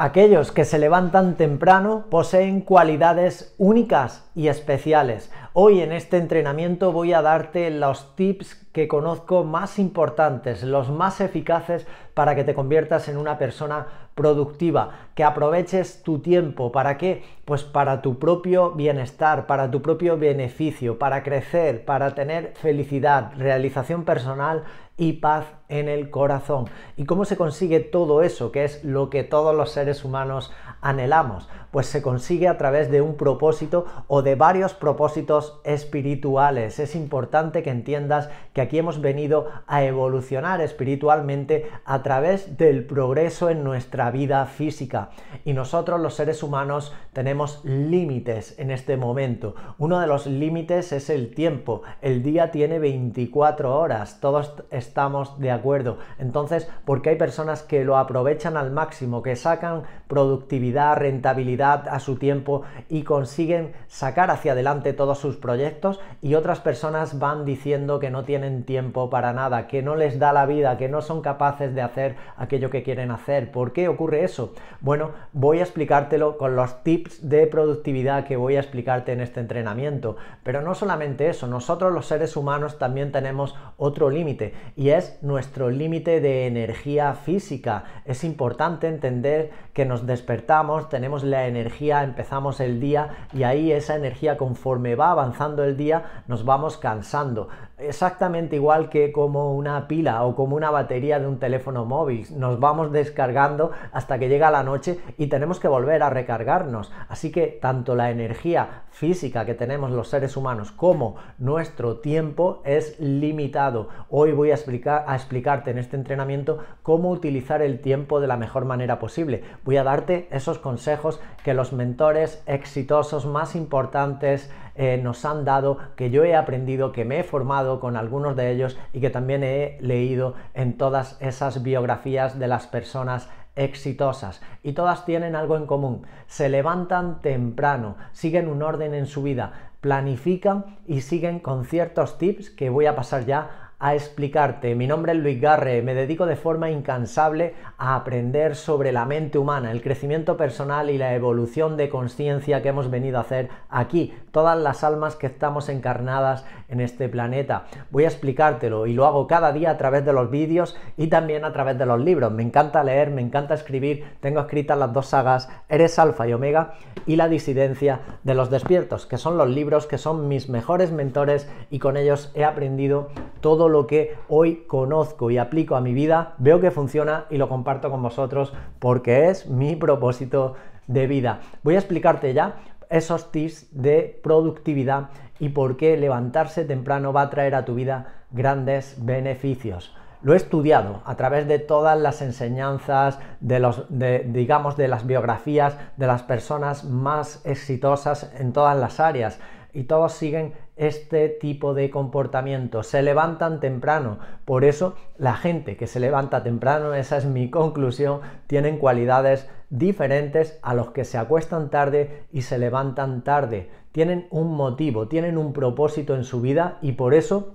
Aquellos que se levantan temprano poseen cualidades únicas y especiales. Hoy en este entrenamiento voy a darte los tips que conozco más importantes, los más eficaces para que te conviertas en una persona productiva, que aproveches tu tiempo. ¿Para qué? Pues para tu propio bienestar, para tu propio beneficio, para crecer, para tener felicidad, realización personal y paz en el corazón. ¿Y cómo se consigue todo eso, que es lo que todos los seres humanos anhelamos? Pues se consigue a través de un propósito o de varios propósitos espirituales. Es importante que entiendas que aquí hemos venido a evolucionar espiritualmente a través del progreso en nuestra vida física. Y nosotros los seres humanos tenemos límites en este momento. Uno de los límites es el tiempo. El día tiene 24 horas. Todos estamos de acuerdo. Entonces, porque hay personas que lo aprovechan al máximo, que sacan productividad, rentabilidad a su tiempo y consiguen sacar hacia adelante todos su proyectos y otras personas van diciendo que no tienen tiempo para nada, que no les da la vida, que no son capaces de hacer aquello que quieren hacer. ¿Por qué ocurre eso? Bueno, voy a explicártelo con los tips de productividad que voy a explicarte en este entrenamiento. Pero no solamente eso, nosotros los seres humanos también tenemos otro límite y es nuestro límite de energía física. Es importante entender que nos despertamos, tenemos la energía, empezamos el día y ahí esa energía conforme va avanzando el día nos vamos cansando, exactamente igual que como una pila o como una batería de un teléfono móvil. Nos vamos descargando hasta que llega la noche y tenemos que volver a recargarnos. Así que tanto la energía física que tenemos los seres humanos como nuestro tiempo es limitado. Hoy voy a, explicar, a explicarte en este entrenamiento cómo utilizar el tiempo de la mejor manera posible. Voy a darte esos consejos que los mentores exitosos más importantes eh, nos han dado, que yo he aprendido, que me he formado con algunos de ellos y que también he leído en todas esas biografías de las personas exitosas y todas tienen algo en común. Se levantan temprano, siguen un orden en su vida, planifican y siguen con ciertos tips que voy a pasar ya a explicarte. Mi nombre es Luis Garre, me dedico de forma incansable a aprender sobre la mente humana, el crecimiento personal y la evolución de conciencia que hemos venido a hacer aquí, todas las almas que estamos encarnadas en este planeta. Voy a explicártelo y lo hago cada día a través de los vídeos y también a través de los libros. Me encanta leer, me encanta escribir, tengo escritas las dos sagas, Eres Alfa y Omega y La disidencia de los despiertos, que son los libros que son mis mejores mentores y con ellos he aprendido todo lo que hoy conozco y aplico a mi vida, veo que funciona y lo comparto con vosotros porque es mi propósito de vida. Voy a explicarte ya esos tips de productividad y por qué levantarse temprano va a traer a tu vida grandes beneficios. Lo he estudiado a través de todas las enseñanzas, de los, digamos, de las biografías de las personas más exitosas en todas las áreas y todos siguen este tipo de comportamiento. Se levantan temprano. Por eso la gente que se levanta temprano, esa es mi conclusión, tienen cualidades diferentes a los que se acuestan tarde y se levantan tarde. Tienen un motivo, tienen un propósito en su vida y por eso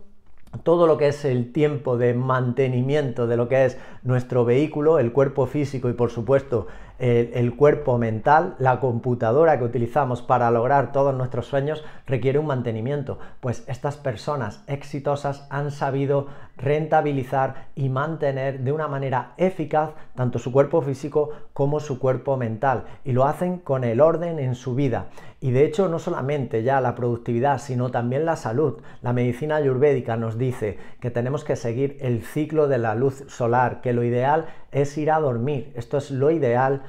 todo lo que es el tiempo de mantenimiento de lo que es nuestro vehículo, el cuerpo físico y por supuesto el, cuerpo mental, la computadora que utilizamos para lograr todos nuestros sueños requiere un mantenimiento. Pues estas personas exitosas han sabido rentabilizar y mantener de una manera eficaz tanto su cuerpo físico como su cuerpo mental y lo hacen con el orden en su vida. Y de hecho no solamente ya la productividad, sino también la salud. La medicina ayurvédica nos dice que tenemos que seguir el ciclo de la luz solar, que lo ideal es ir a dormir. Esto es lo ideal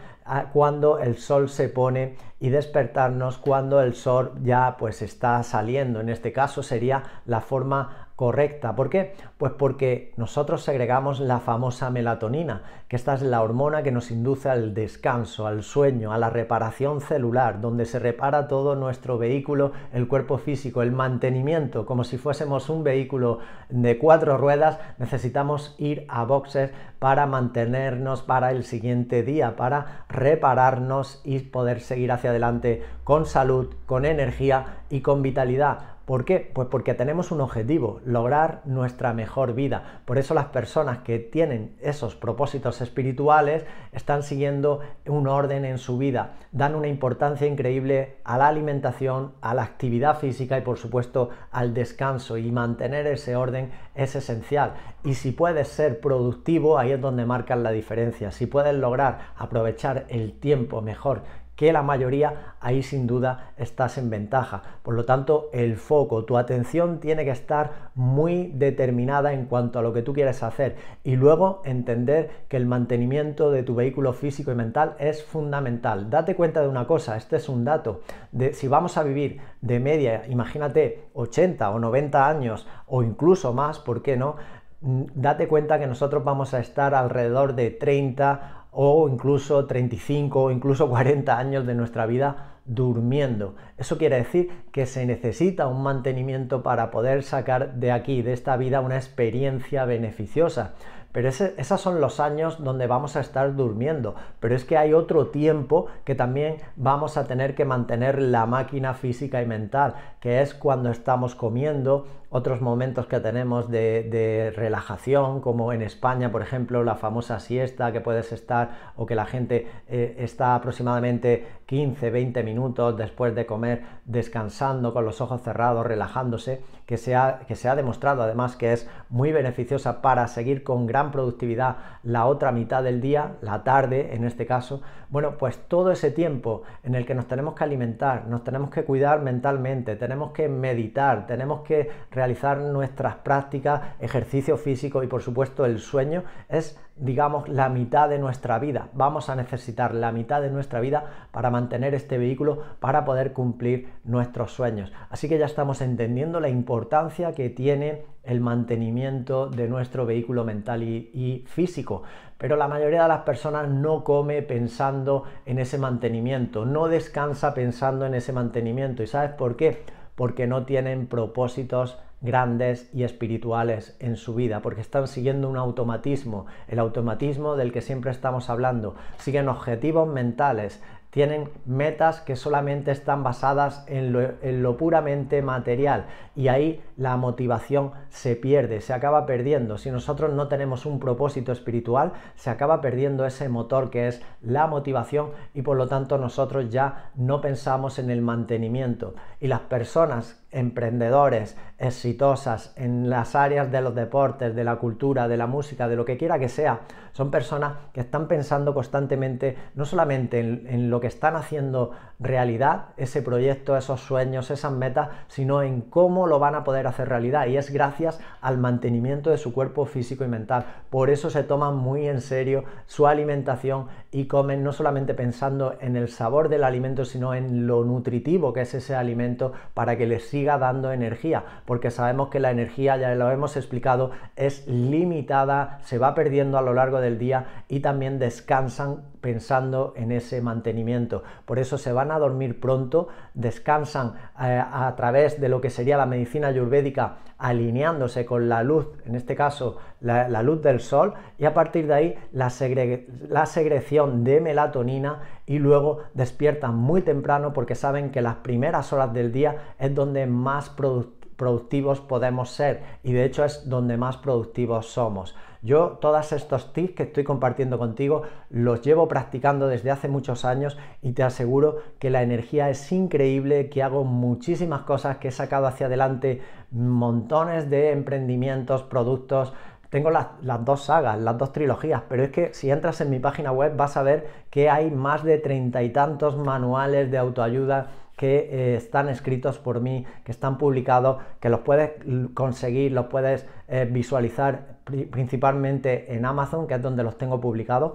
cuando el sol se pone y despertarnos cuando el sol ya pues está saliendo. En este caso sería la forma correcta. ¿Por qué? Pues porque nosotros segregamos la famosa melatonina, que esta es la hormona que nos induce al descanso, al sueño, a la reparación celular, donde se repara todo nuestro vehículo, el cuerpo físico, el mantenimiento, como si fuésemos un vehículo de cuatro ruedas, necesitamos ir a boxes para mantenernos para el siguiente día, para repararnos y poder seguir hacia adelante con salud, con energía y con vitalidad ¿Por qué? Pues porque tenemos un objetivo, lograr nuestra mejor vida. Por eso las personas que tienen esos propósitos espirituales están siguiendo un orden en su vida, dan una importancia increíble a la alimentación, a la actividad física y por supuesto al descanso y mantener ese orden es esencial. Y si puedes ser productivo, ahí es donde marcan la diferencia. Si puedes lograr aprovechar el tiempo mejor que la mayoría, ahí sin duda estás en ventaja. Por lo tanto, el foco, tu atención tiene que estar muy determinada en cuanto a lo que tú quieres hacer y luego entender que el mantenimiento de tu vehículo físico y mental es fundamental. Date cuenta de una cosa, este es un dato, de si vamos a vivir de media, imagínate 80 o 90 años o incluso más, ¿por qué no? Mm, date cuenta que nosotros vamos a estar alrededor de 30 o incluso 35 o incluso 40 años de nuestra vida durmiendo. Eso quiere decir que se necesita un mantenimiento para poder sacar de aquí, de esta vida, una experiencia beneficiosa. Pero esos son los años donde vamos a estar durmiendo. Pero es que hay otro tiempo que también vamos a tener que mantener la máquina física y mental, que es cuando estamos comiendo, otros momentos que tenemos de, relajación, como en España, por ejemplo, la famosa siesta que puedes estar o que la gente eh, está aproximadamente 15, 20 minutos después de comer descansando con los ojos cerrados, relajándose, que se ha, que se ha demostrado además que es muy beneficiosa para seguir con gran productividad la otra mitad del día, la tarde en este caso. Bueno, pues todo ese tiempo en el que nos tenemos que alimentar, nos tenemos que cuidar mentalmente, tenemos que meditar, tenemos que realizar nuestras prácticas, ejercicio físico y por supuesto el sueño es, digamos, la mitad de nuestra vida. Vamos a necesitar la mitad de nuestra vida para mantener este vehículo, para poder cumplir nuestros sueños. Así que ya estamos entendiendo la importancia que tiene el mantenimiento de nuestro vehículo mental y, físico. Pero la mayoría de las personas no come pensando en ese mantenimiento, no descansa pensando en ese mantenimiento. ¿Y sabes por qué? Porque no tienen propósitos grandes y espirituales en su vida, porque están siguiendo un automatismo, el automatismo del que siempre estamos hablando. Siguen objetivos mentales, tienen metas que solamente están basadas en lo, puramente material y ahí la motivación se pierde, se acaba perdiendo. Si nosotros no tenemos un propósito espiritual, se acaba perdiendo ese motor que es la motivación y por lo tanto nosotros ya no pensamos en el mantenimiento. Y las personas emprendedores exitosas en las áreas de los deportes, de la cultura, de la música, de lo que quiera que sea, son personas que están pensando constantemente no solamente en, lo que están haciendo realidad, ese proyecto, esos sueños, esas metas, sino en cómo lo van a poder hacer realidad. Y es gracias al mantenimiento de su cuerpo físico y mental. Por eso se toman muy en serio su alimentación y comen no solamente pensando en el sabor del alimento, sino en lo nutritivo que es ese alimento para que les siga dando energía, porque sabemos que la energía, ya lo hemos explicado, es limitada, se va perdiendo a lo largo del día y también descansan pensando en ese mantenimiento. Por eso se van a dormir pronto, descansan eh, a través de lo que sería la medicina ayurvédica, alineándose con la luz, en este caso la, luz del sol, y a partir de ahí la, la secreción de melatonina y luego despiertan muy temprano porque saben que las primeras horas del día es donde más productivos podemos ser y de hecho es donde más productivos somos. Yo todos estos tips que estoy compartiendo contigo los llevo practicando desde hace muchos años y te aseguro que la energía es increíble, que hago muchísimas cosas, que he sacado hacia adelante montones de emprendimientos, productos, tengo las, las, dos sagas, las dos trilogías, pero es que si entras en mi página web vas a ver que hay más de treinta y tantos manuales de autoayuda que eh, están escritos por mí, que están publicados, que los puedes conseguir, los puedes eh, visualizar principalmente en Amazon, que es donde los tengo publicados.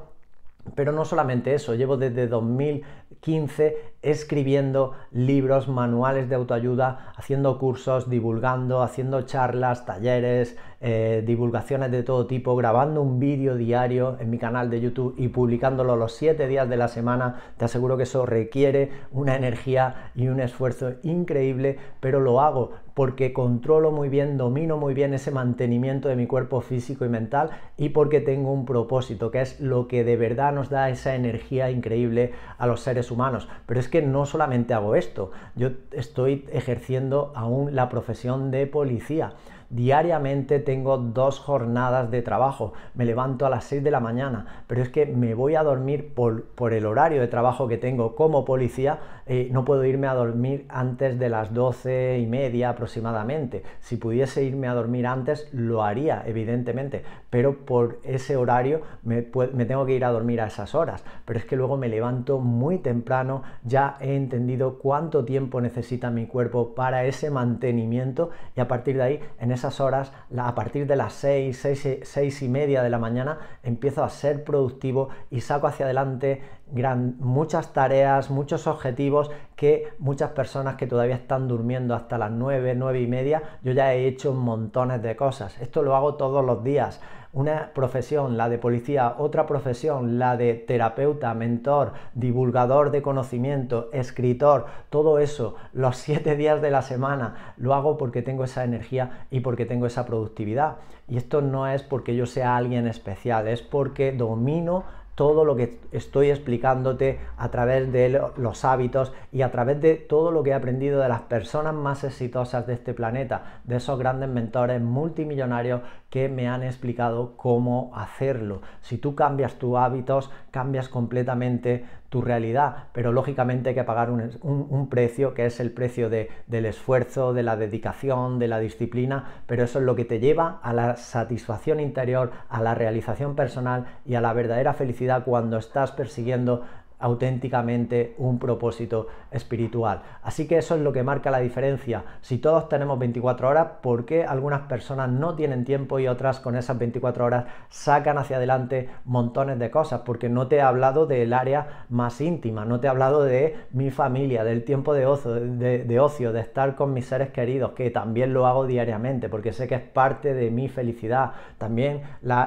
Pero no solamente eso, llevo desde 2000 15 escribiendo libros, manuales de autoayuda, haciendo cursos, divulgando, haciendo charlas, talleres, eh, divulgaciones de todo tipo, grabando un vídeo diario en mi canal de YouTube y publicándolo los 7 días de la semana. Te aseguro que eso requiere una energía y un esfuerzo increíble, pero lo hago porque controlo muy bien, domino muy bien ese mantenimiento de mi cuerpo físico y mental y porque tengo un propósito, que es lo que de verdad nos da esa energía increíble a los seres humanos. Pero es que no solamente hago esto, yo estoy ejerciendo aún la profesión de policía. Diariamente tengo dos jornadas de trabajo. Me levanto a las 6 de la mañana, pero es que me voy a dormir por, el horario de trabajo que tengo como policía. Eh, no puedo irme a dormir antes de las 12 y media aproximadamente. Si pudiese irme a dormir antes, lo haría, evidentemente, pero por ese horario me, me tengo que ir a dormir a esas horas. Pero es que luego me levanto muy temprano, ya he entendido cuánto tiempo necesita mi cuerpo para ese mantenimiento y a partir de ahí en ese esas horas, a partir de las 6, 6, y media de la mañana, empiezo a ser productivo y saco hacia adelante gran, muchas tareas, muchos objetivos que muchas personas que todavía están durmiendo hasta las 9, 9 y media, yo ya he hecho montones de cosas. Esto lo hago todos los días una profesión, la de policía, otra profesión, la de terapeuta, mentor, divulgador de conocimiento, escritor, todo eso, los siete días de la semana, lo hago porque tengo esa energía y porque tengo esa productividad. Y esto no es porque yo sea alguien especial, es porque domino todo lo que estoy explicándote a través de los hábitos y a través de todo lo que he aprendido de las personas más exitosas de este planeta, de esos grandes mentores multimillonarios que me han explicado cómo hacerlo. Si tú cambias tus hábitos, cambias completamente tu realidad, pero lógicamente hay que pagar un, precio que es el precio de, del esfuerzo, de la dedicación, de la disciplina, pero eso es lo que te lleva a la satisfacción interior, a la realización personal y a la verdadera felicidad cuando estás persiguiendo auténticamente un propósito espiritual. Así que eso es lo que marca la diferencia. Si todos tenemos 24 horas, ¿por qué algunas personas no tienen tiempo y otras con esas 24 horas sacan hacia adelante montones de cosas? Porque no te he hablado del área más íntima, no te he hablado de mi familia, del tiempo de ocio, de, ocio, de estar con mis seres queridos, que también lo hago diariamente porque sé que es parte de mi felicidad. También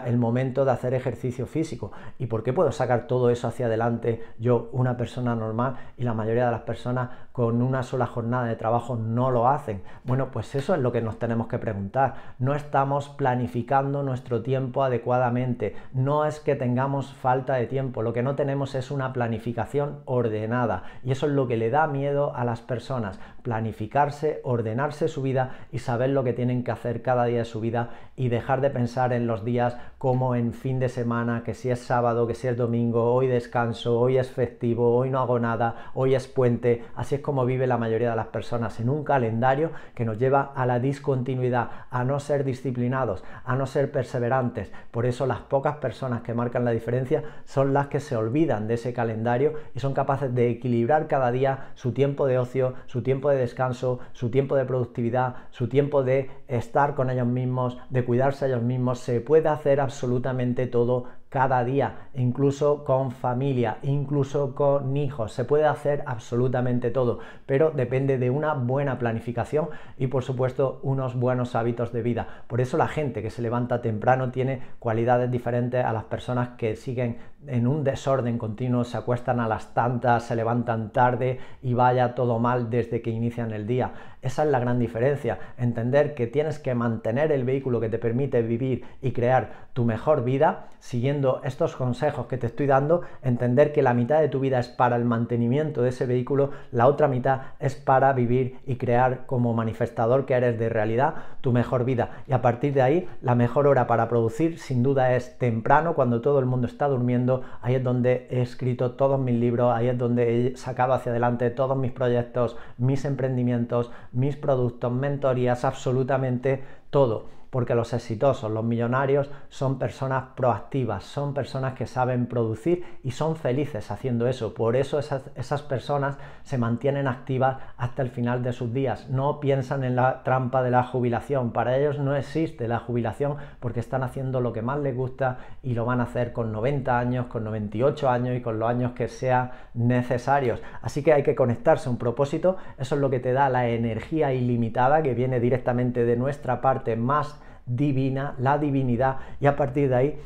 el momento de hacer ejercicio físico. ¿Y por qué puedo sacar todo eso hacia adelante? Yo, una persona normal y la mayoría de las personas con una sola jornada de trabajo no lo hacen. Bueno, pues eso es lo que nos tenemos que preguntar. No estamos planificando nuestro tiempo adecuadamente. No es que tengamos falta de tiempo. Lo que no tenemos es una planificación ordenada. Y eso es lo que le da miedo a las personas planificarse, ordenarse su vida y saber lo que tienen que hacer cada día de su vida y dejar de pensar en los días como en fin de semana, que si es sábado, que si es domingo, hoy descanso, hoy es festivo, hoy no hago nada, hoy es puente. Así es como vive la mayoría de las personas en un calendario que nos lleva a la discontinuidad, a no ser disciplinados, a no ser perseverantes. Por eso las pocas personas que marcan la diferencia son las que se olvidan de ese calendario y son capaces de equilibrar cada día su tiempo de ocio, su tiempo de de descanso, su tiempo de productividad, su tiempo de estar con ellos mismos, de cuidarse a ellos mismos, se puede hacer absolutamente todo cada día, incluso con familia, incluso con hijos. Se puede hacer absolutamente todo, pero depende de una buena planificación y por supuesto unos buenos hábitos de vida. Por eso la gente que se levanta temprano tiene cualidades diferentes a las personas que siguen en un desorden continuo, se acuestan a las tantas, se levantan tarde y vaya todo mal desde que inician el día. Esa es la gran diferencia, entender que tienes que mantener el vehículo que te permite vivir y crear tu mejor vida siguiendo estos consejos que te estoy dando, entender que la mitad de tu vida es para el mantenimiento de ese vehículo, la otra mitad es para vivir y crear como manifestador que eres de realidad tu mejor vida. Y a partir de ahí, la mejor hora para producir sin duda es temprano, cuando todo el mundo está durmiendo, ahí es donde he escrito todos mis libros, ahí es donde he sacado hacia adelante todos mis proyectos, mis emprendimientos, mis productos, mentorías, absolutamente todo porque los exitosos, los millonarios, son personas proactivas, son personas que saben producir y son felices haciendo eso. Por eso esas, personas se mantienen activas hasta el final de sus días. No piensan en la trampa de la jubilación. Para ellos no existe la jubilación porque están haciendo lo que más les gusta y lo van a hacer con 90 años, con 98 años y con los años que sean necesarios. Así que hay que conectarse a un propósito. Eso es lo que te da la energía ilimitada que viene directamente de nuestra parte más divina, la divinidad y a partir de ahí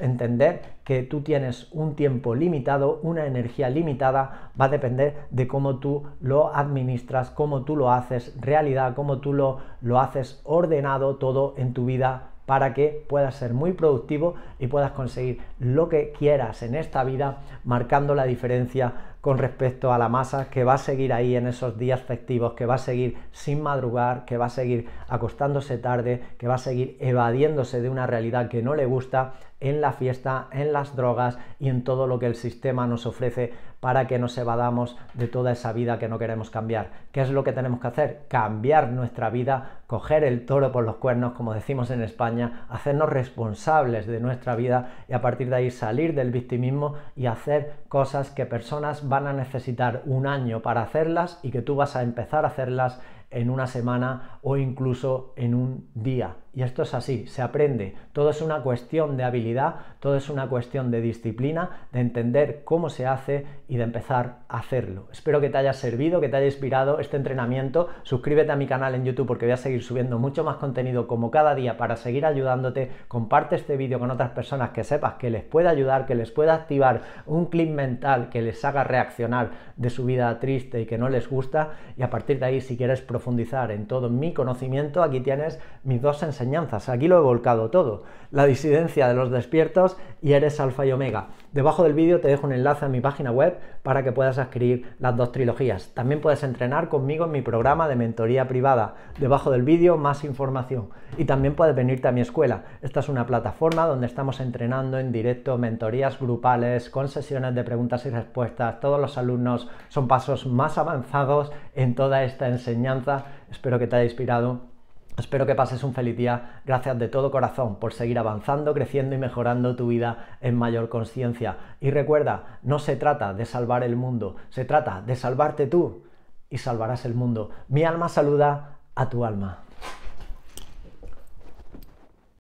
entender que tú tienes un tiempo limitado, una energía limitada, va a depender de cómo tú lo administras, cómo tú lo haces realidad, cómo tú lo, lo haces ordenado todo en tu vida para que puedas ser muy productivo y puedas conseguir lo que quieras en esta vida, marcando la diferencia con respecto a la masa que va a seguir ahí en esos días festivos, que va a seguir sin madrugar, que va a seguir acostándose tarde, que va a seguir evadiéndose de una realidad que no le gusta en la fiesta, en las drogas y en todo lo que el sistema nos ofrece para que nos evadamos de toda esa vida que no queremos cambiar. ¿Qué es lo que tenemos que hacer? Cambiar nuestra vida, coger el toro por los cuernos, como decimos en España, hacernos responsables de nuestra vida y a partir de ahí salir del victimismo y hacer cosas que personas van a necesitar un año para hacerlas y que tú vas a empezar a hacerlas en una semana o incluso en un día. Y esto es así, se aprende. Todo es una cuestión de habilidad, todo es una cuestión de disciplina, de entender cómo se hace y de empezar a hacerlo. Espero que te haya servido, que te haya inspirado este entrenamiento. Suscríbete a mi canal en YouTube porque voy a seguir subiendo mucho más contenido como cada día para seguir ayudándote. Comparte este vídeo con otras personas que sepas que les puede ayudar, que les pueda activar un clip mental que les haga reaccionar de su vida triste y que no les gusta. Y a partir de ahí, si quieres profundizar en todo mi conocimiento, aquí tienes mis dos enseñanzas Aquí lo he volcado todo. La disidencia de los despiertos y eres alfa y omega. Debajo del vídeo te dejo un enlace a mi página web para que puedas adquirir las dos trilogías. También puedes entrenar conmigo en mi programa de mentoría privada. Debajo del vídeo más información. Y también puedes venirte a mi escuela. Esta es una plataforma donde estamos entrenando en directo, mentorías grupales, con sesiones de preguntas y respuestas. Todos los alumnos son pasos más avanzados en toda esta enseñanza. Espero que te haya inspirado Espero que pases un feliz día. Gracias de todo corazón por seguir avanzando, creciendo y mejorando tu vida en mayor conciencia. Y recuerda, no se trata de salvar el mundo, se trata de salvarte tú y salvarás el mundo. Mi alma saluda a tu alma.